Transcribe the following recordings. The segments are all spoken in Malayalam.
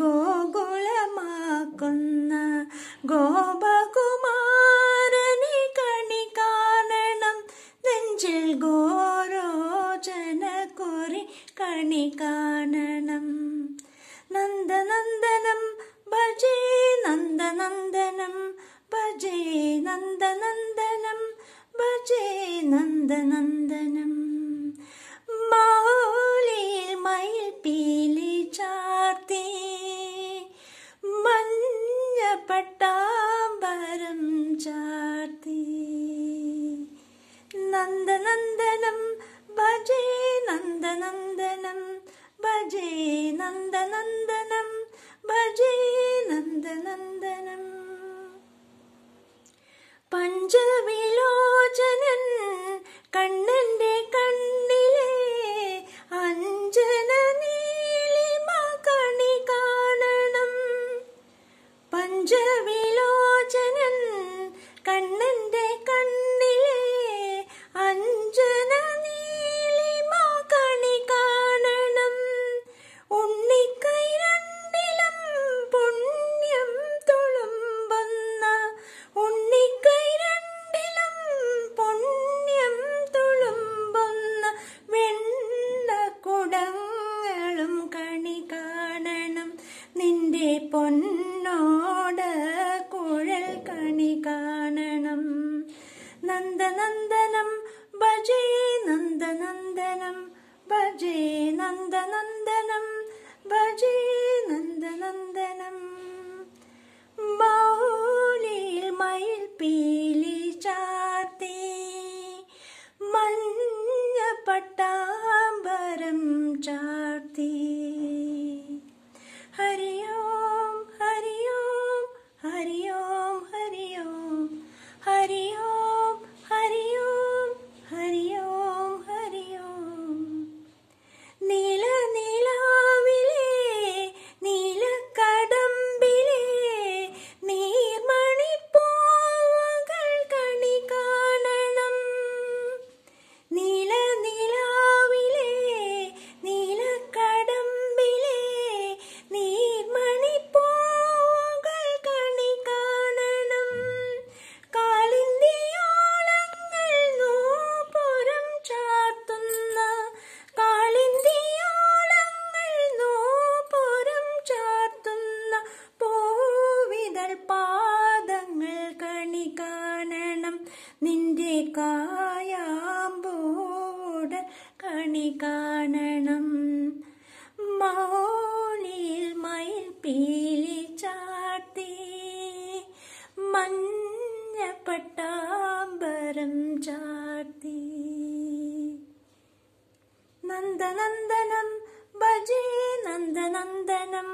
ഗോകുളമാക്കുന്ന ഗോപകുമാരനെ കണി കാണണം നെഞ്ചിൽ ഗോരോചന കൊറി കണി കാണണം നന്ദനന്ദനം ഭജേ നന്ദനന്ദനം ഭജേ നന്ദനന്ദനം ഭജേ നന്ദനന്ദനം पट्टाम्बरं चार्ति नन्दनन्दनं भजे नन्दनन्दनं भजे नन्दनन्दनं भजे नन्दनन्दनं पञ्चमी भजे नन्दनन्दनं भजे नन्दनन्दनम् കായാമ്പോട് കണി കാണണം മൗലിൽ മയിൽ പീലി ചാർത്തി മഞ്ഞപ്പെട്ടാമ്പരം ചാർത്തി നന്ദനന്ദനം ഭജേ നന്ദനന്ദനം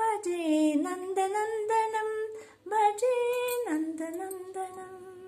ഭജേ നന്ദനന്ദനം ഭജേ നന്ദനന്ദനം